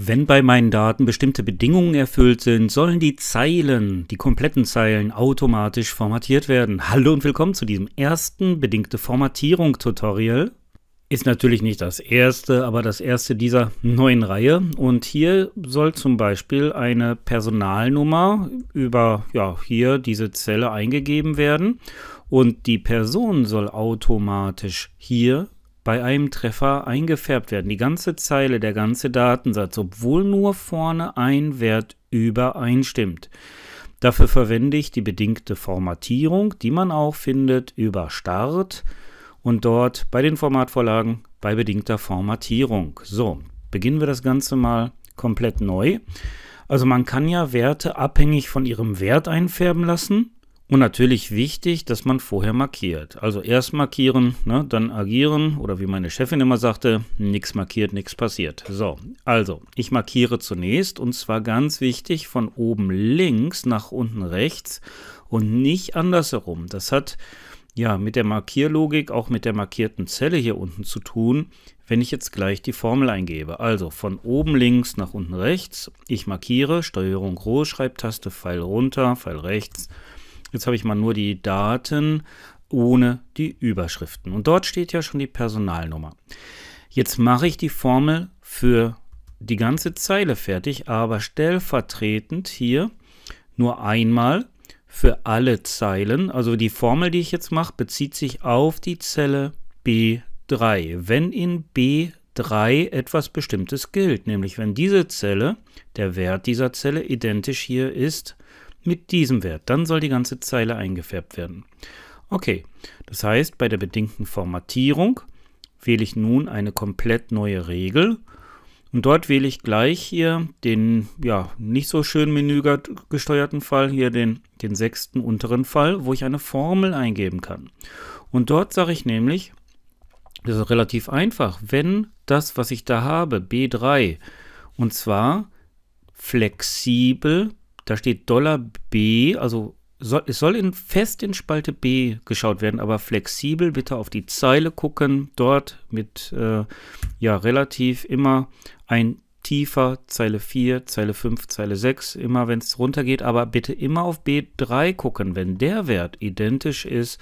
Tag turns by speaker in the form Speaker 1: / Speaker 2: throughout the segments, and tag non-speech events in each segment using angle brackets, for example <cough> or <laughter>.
Speaker 1: Wenn bei meinen Daten bestimmte Bedingungen erfüllt sind, sollen die Zeilen, die kompletten Zeilen, automatisch formatiert werden. Hallo und willkommen zu diesem ersten bedingte Formatierung Tutorial. Ist natürlich nicht das erste, aber das erste dieser neuen Reihe. Und hier soll zum Beispiel eine Personalnummer über, ja, hier diese Zelle eingegeben werden. Und die Person soll automatisch hier bei einem Treffer eingefärbt werden. Die ganze Zeile, der ganze Datensatz, obwohl nur vorne ein Wert übereinstimmt. Dafür verwende ich die bedingte Formatierung, die man auch findet über Start und dort bei den Formatvorlagen bei bedingter Formatierung. So, beginnen wir das Ganze mal komplett neu. Also man kann ja Werte abhängig von ihrem Wert einfärben lassen und natürlich wichtig, dass man vorher markiert. Also erst markieren, ne, dann agieren oder wie meine Chefin immer sagte, nichts markiert, nichts passiert. So, also ich markiere zunächst und zwar ganz wichtig von oben links nach unten rechts und nicht andersherum. Das hat ja mit der Markierlogik, auch mit der markierten Zelle hier unten zu tun, wenn ich jetzt gleich die Formel eingebe. Also von oben links nach unten rechts, ich markiere, Steuerung Groß, Schreibtaste, Pfeil runter, Pfeil rechts Jetzt habe ich mal nur die Daten ohne die Überschriften. Und dort steht ja schon die Personalnummer. Jetzt mache ich die Formel für die ganze Zeile fertig, aber stellvertretend hier nur einmal für alle Zeilen. Also die Formel, die ich jetzt mache, bezieht sich auf die Zelle B3. Wenn in B3 etwas Bestimmtes gilt, nämlich wenn diese Zelle, der Wert dieser Zelle identisch hier ist mit diesem Wert. Dann soll die ganze Zeile eingefärbt werden. Okay, das heißt, bei der bedingten Formatierung wähle ich nun eine komplett neue Regel und dort wähle ich gleich hier den, ja, nicht so schön menügesteuerten Fall, hier den, den sechsten unteren Fall, wo ich eine Formel eingeben kann. Und dort sage ich nämlich, das ist relativ einfach, wenn das, was ich da habe, B3, und zwar flexibel da steht Dollar B, also soll, es soll in, fest in Spalte B geschaut werden, aber flexibel bitte auf die Zeile gucken. Dort mit äh, ja relativ immer ein tiefer, Zeile 4, Zeile 5, Zeile 6, immer wenn es runtergeht, aber bitte immer auf B3 gucken, wenn der Wert identisch ist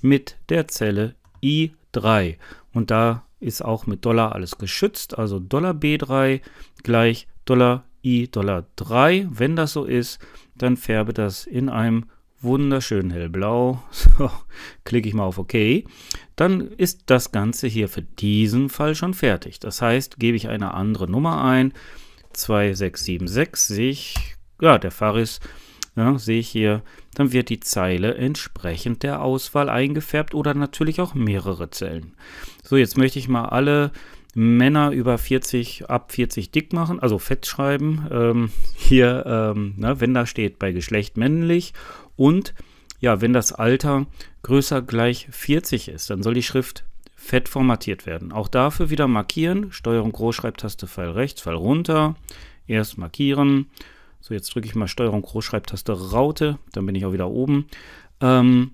Speaker 1: mit der Zelle I3. Und da ist auch mit Dollar alles geschützt, also Dollar B3 gleich Dollar I$3. Wenn das so ist, dann färbe das in einem wunderschönen hellblau. <laughs> So, klicke ich mal auf OK. Dann ist das Ganze hier für diesen Fall schon fertig. Das heißt, gebe ich eine andere Nummer ein. 2676 sehe ich, ja, der Faris ja, sehe ich hier, dann wird die Zeile entsprechend der Auswahl eingefärbt oder natürlich auch mehrere Zellen. So, jetzt möchte ich mal alle Männer über 40, ab 40 dick machen, also fett schreiben. Ähm, hier, ähm, ne, wenn da steht bei Geschlecht männlich und ja, wenn das Alter größer gleich 40 ist, dann soll die Schrift fett formatiert werden. Auch dafür wieder markieren, Steuerung Großschreibtaste, Pfeil rechts, Pfeil runter, erst markieren. So, jetzt drücke ich mal Steuerung Großschreibtaste Raute, dann bin ich auch wieder oben. Ähm,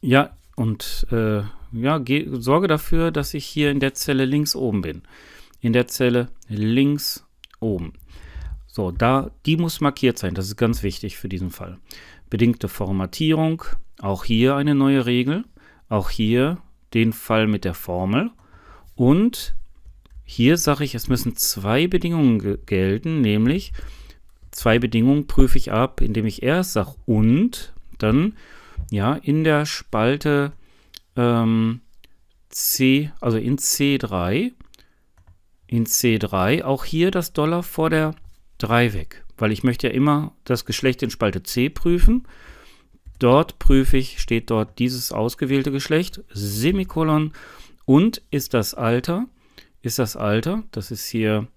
Speaker 1: ja, und äh, ja, geh, sorge dafür, dass ich hier in der Zelle links oben bin. In der Zelle links oben. So, da, die muss markiert sein. Das ist ganz wichtig für diesen Fall. Bedingte Formatierung. Auch hier eine neue Regel. Auch hier den Fall mit der Formel. Und hier sage ich, es müssen zwei Bedingungen gelten, nämlich zwei Bedingungen prüfe ich ab, indem ich erst sage und, dann ja, in der Spalte ähm, C, also in C3, in C3 auch hier das Dollar vor der 3 weg, weil ich möchte ja immer das Geschlecht in Spalte C prüfen. Dort prüfe ich, steht dort dieses ausgewählte Geschlecht, Semikolon und ist das Alter, ist das Alter, das ist hier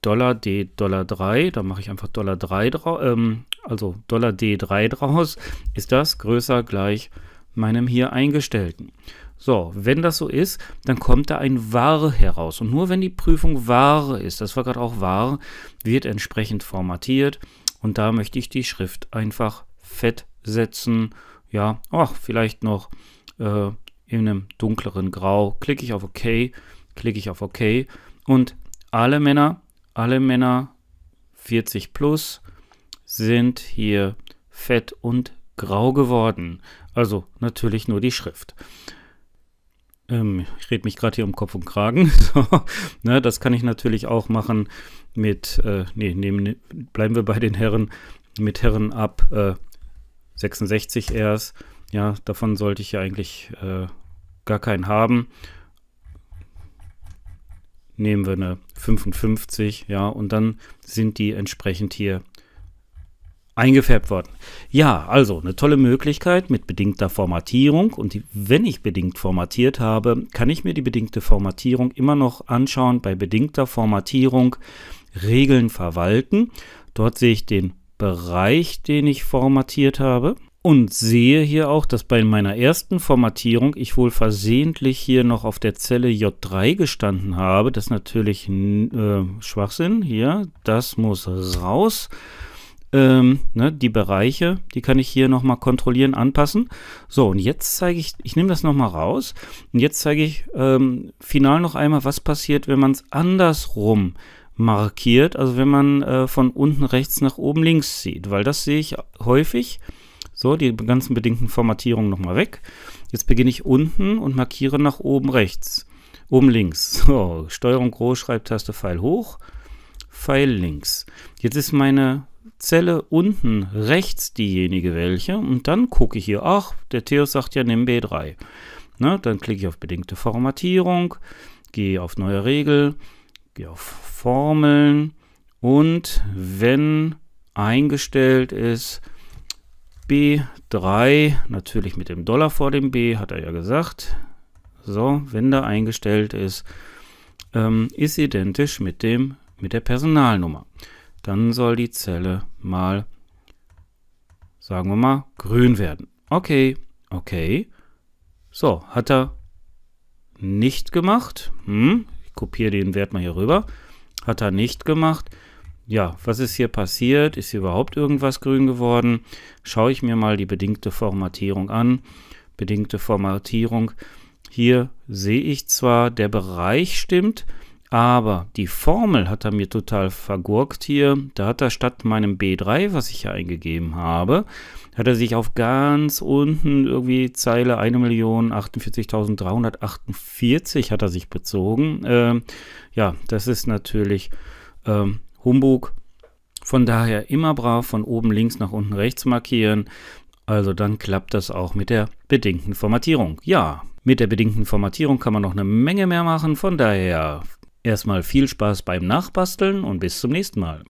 Speaker 1: Dollar D, Dollar 3, da mache ich einfach Dollar 3 draus, ähm, also Dollar D3 draus, ist das größer gleich meinem hier Eingestellten. So, wenn das so ist, dann kommt da ein var heraus. Und nur wenn die Prüfung var ist, das war gerade auch var, wird entsprechend formatiert. Und da möchte ich die Schrift einfach fett setzen. Ja, ach, vielleicht noch äh, in einem dunkleren Grau. Klicke ich auf OK, klicke ich auf OK. Und alle Männer, alle Männer 40 plus sind hier fett und grau geworden. Also natürlich nur die Schrift. Ähm, ich rede mich gerade hier um Kopf und Kragen. <laughs> so, ne, das kann ich natürlich auch machen mit, äh, nee, nehm, ne, bleiben wir bei den Herren, mit Herren ab äh, 66 erst. Ja, davon sollte ich ja eigentlich äh, gar keinen haben. Nehmen wir eine 55, ja, und dann sind die entsprechend hier eingefärbt worden. Ja, also eine tolle Möglichkeit mit bedingter Formatierung. Und die, wenn ich bedingt formatiert habe, kann ich mir die bedingte Formatierung immer noch anschauen. Bei bedingter Formatierung Regeln verwalten. Dort sehe ich den Bereich, den ich formatiert habe. Und sehe hier auch, dass bei meiner ersten Formatierung ich wohl versehentlich hier noch auf der Zelle J3 gestanden habe. Das ist natürlich äh, Schwachsinn hier. Das muss raus ähm, ne, die Bereiche, die kann ich hier nochmal kontrollieren, anpassen. So, und jetzt zeige ich, ich nehme das nochmal raus und jetzt zeige ich ähm, final noch einmal, was passiert, wenn man es andersrum markiert, also wenn man äh, von unten rechts nach oben links sieht, weil das sehe ich häufig. So, die ganzen bedingten Formatierungen nochmal weg. Jetzt beginne ich unten und markiere nach oben rechts. Oben links. <laughs> So, Steuerung groß, Schreibtaste, Pfeil hoch, Pfeil links. Jetzt ist meine Zelle unten rechts diejenige welche und dann gucke ich hier, ach, der Theos sagt ja, nimm B3. Na, ne, dann klicke ich auf bedingte Formatierung, gehe auf neue Regel, gehe auf Formeln und wenn eingestellt ist B3, natürlich mit dem Dollar vor dem B, hat er ja gesagt, so, wenn da eingestellt ist, ähm, ist identisch mit, dem, mit der Personalnummer dann soll die Zelle mal, sagen wir mal, grün werden. Okay, okay. So, hat er nicht gemacht. Hm, ich kopiere den Wert mal hier rüber. Hat er nicht gemacht. Ja, was ist hier passiert? Ist hier überhaupt irgendwas grün geworden? Schaue ich mir mal die bedingte Formatierung an. Bedingte Formatierung. Hier sehe ich zwar, der Bereich stimmt, aber die Formel hat er mir total vergurkt hier. Da hat er statt meinem B3, was ich hier eingegeben habe, hat er sich auf ganz unten irgendwie Zeile 1.048.348 hat er sich bezogen. Ähm, ja, das ist natürlich ähm, Humbug. Von daher immer brav von oben links nach unten rechts markieren. Also dann klappt das auch mit der bedingten Formatierung. Ja, mit der bedingten Formatierung kann man noch eine Menge mehr machen. Von daher Erstmal viel Spaß beim Nachbasteln und bis zum nächsten Mal.